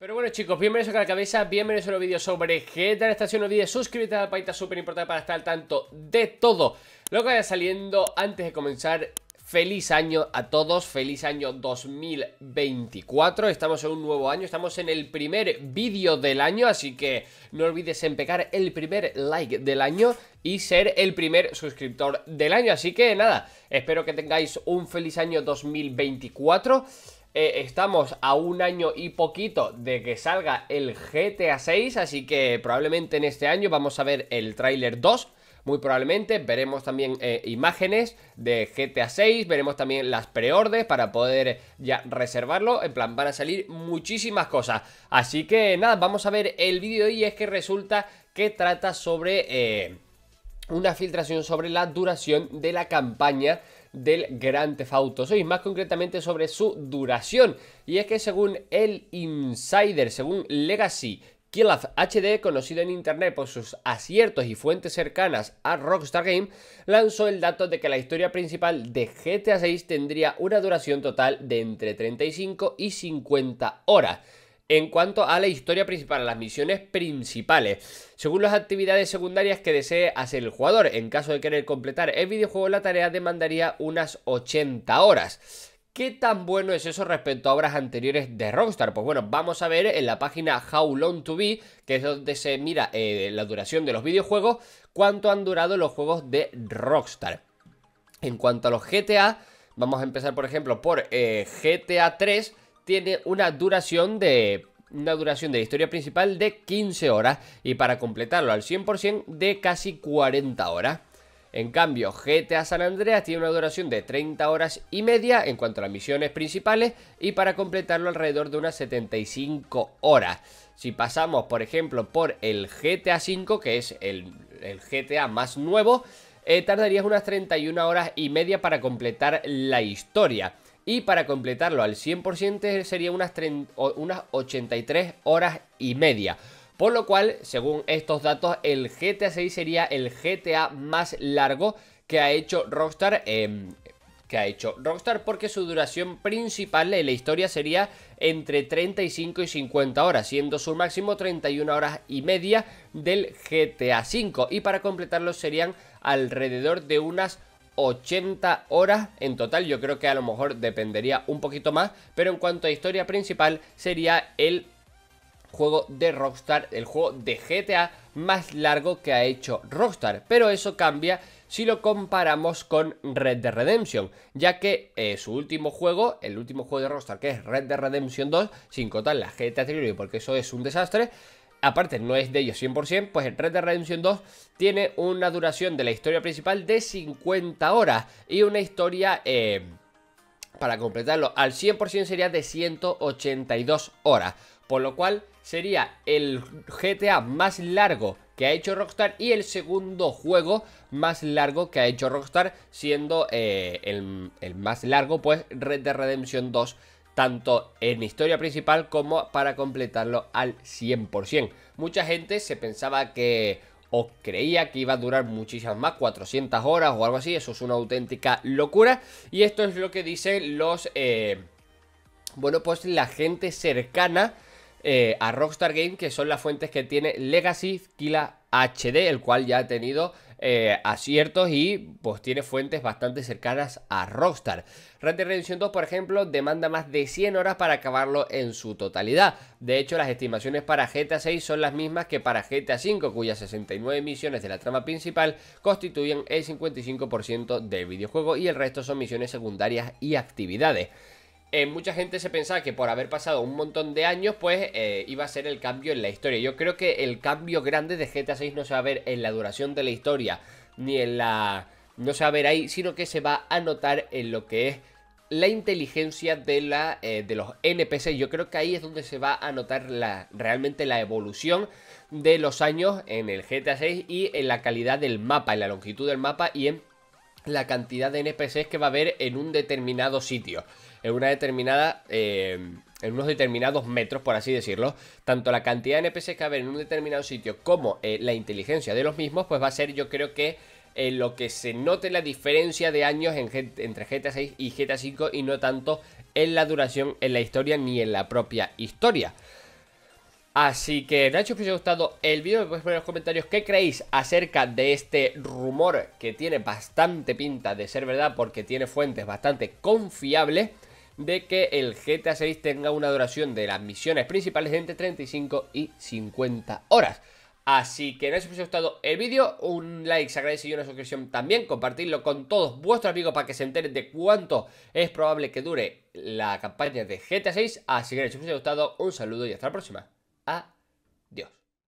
Pero bueno chicos, bienvenidos a la cabeza, bienvenidos a un vídeo sobre GTA Esta estación día? suscríbete la paita súper importante para estar al tanto de todo Lo que vaya saliendo antes de comenzar Feliz año a todos, feliz año 2024, estamos en un nuevo año, estamos en el primer vídeo del año, así que no olvides empecar el primer like del año y ser el primer suscriptor del año, así que nada, espero que tengáis un feliz año 2024 eh, estamos a un año y poquito de que salga el GTA 6, así que probablemente en este año vamos a ver el tráiler 2 muy probablemente. Veremos también eh, imágenes de GTA 6, veremos también las preordes para poder ya reservarlo. En plan, van a salir muchísimas cosas. Así que nada, vamos a ver el vídeo y es que resulta que trata sobre... Eh, una filtración sobre la duración de la campaña del Gran Theft 6, más concretamente sobre su duración. Y es que según el Insider, según Legacy Kilaf HD, conocido en internet por sus aciertos y fuentes cercanas a Rockstar Game, lanzó el dato de que la historia principal de GTA 6 tendría una duración total de entre 35 y 50 horas en cuanto a la historia principal, a las misiones principales, según las actividades secundarias que desee hacer el jugador. En caso de querer completar el videojuego, la tarea demandaría unas 80 horas. ¿Qué tan bueno es eso respecto a obras anteriores de Rockstar? Pues bueno, vamos a ver en la página How Long to Be, que es donde se mira eh, la duración de los videojuegos, cuánto han durado los juegos de Rockstar. En cuanto a los GTA, vamos a empezar por ejemplo por eh, GTA 3, tiene una duración de una duración de historia principal de 15 horas y para completarlo al 100% de casi 40 horas. En cambio, GTA San Andreas tiene una duración de 30 horas y media en cuanto a las misiones principales y para completarlo alrededor de unas 75 horas. Si pasamos, por ejemplo, por el GTA V, que es el, GTA más nuevo, eh, tardarías unas 31 horas y media para completar la historia. Y para completarlo al 100% sería unas, unas 83 horas y media. Por lo cual, según estos datos, el GTA VI sería el GTA más largo que ha hecho Rockstar em, que ha hecho Rockstar porque su duración principal en la historia sería entre 35 y 50 horas, siendo su máximo 31 horas y media del GTA V y para completarlo serían alrededor de unas 80 horas en total. Yo creo que a lo mejor dependería un poquito más, pero en cuanto a historia principal sería el juego de Rockstar, el juego de GTA más largo que ha hecho Rockstar. Pero eso cambia si lo comparamos con Red Dead Redemption, ya que eh, su último juego, el último juego de Rockstar, que es Red Dead Redemption 2, sin contar la GTA Trilogy, porque eso es un desastre, aparte no es de ellos 100%, pues el Red Dead Redemption 2 tiene una duración de la historia principal de 50 horas y una historia... Eh, para completarlo al 100% sería de 182 horas, por lo cual sería el GTA más largo que ha hecho Rockstar y el segundo juego más largo que ha hecho Rockstar, siendo eh, el, el, más largo pues Red Dead Redemption 2 tanto en historia principal como para completarlo al 100%. Mucha gente se pensaba que o creía que iba a durar muchísimas más, 400 horas o algo así, eso es una auténtica locura. Y esto es lo que dicen los, eh, bueno, pues la gente cercana eh, a Rockstar Game. que son las fuentes que tiene Legacy Kila HD, el cual ya ha tenido eh, aciertos y pues tiene fuentes bastante cercanas a Rockstar. Red Dead Redemption 2, por ejemplo, demanda más de 100 horas para acabarlo en su totalidad. De hecho, las estimaciones para GTA 6 son las mismas que para GTA 5, cuyas 69 misiones de la trama principal constituyen el 55% del videojuego y el resto son misiones secundarias y actividades. Eh, mucha gente se pensaba que por haber pasado un montón de años, pues eh, iba a ser el cambio en la historia. Yo creo que el cambio grande de GTA VI no se va a ver en la duración de la historia, ni en la... no se va a ver ahí, sino que se va a notar en lo que es la inteligencia de, la, eh, de los NPC. Yo creo que ahí es donde se va a notar realmente la evolución de los años en el GTA VI y en la calidad del mapa, en la longitud del mapa y en la cantidad de NPCs que va a haber en un determinado sitio, en una determinada... Eh, en unos determinados metros, por así decirlo, tanto la cantidad de NPCs que va a haber en un determinado sitio como eh, la inteligencia de los mismos, pues va a ser yo creo que eh, lo que se note la diferencia de años entre GTA 6 y GTA 5 y no tanto en la duración, en la historia ni en la propia historia. Así que Nacho, si os ha gustado el vídeo, me podéis poner en los comentarios qué creéis acerca de este rumor que tiene bastante pinta de ser verdad porque tiene fuentes bastante confiables de que el GTA 6 tenga una duración de las misiones principales de entre 35 y 50 horas. Así que Nacho, si os ha gustado el vídeo, un like se agradece y una suscripción también, compartidlo con todos vuestros amigos para que se enteren de cuánto es probable que dure la campaña de GTA 6. Así que Nacho, si os ha gustado, un saludo y hasta la próxima. Dios.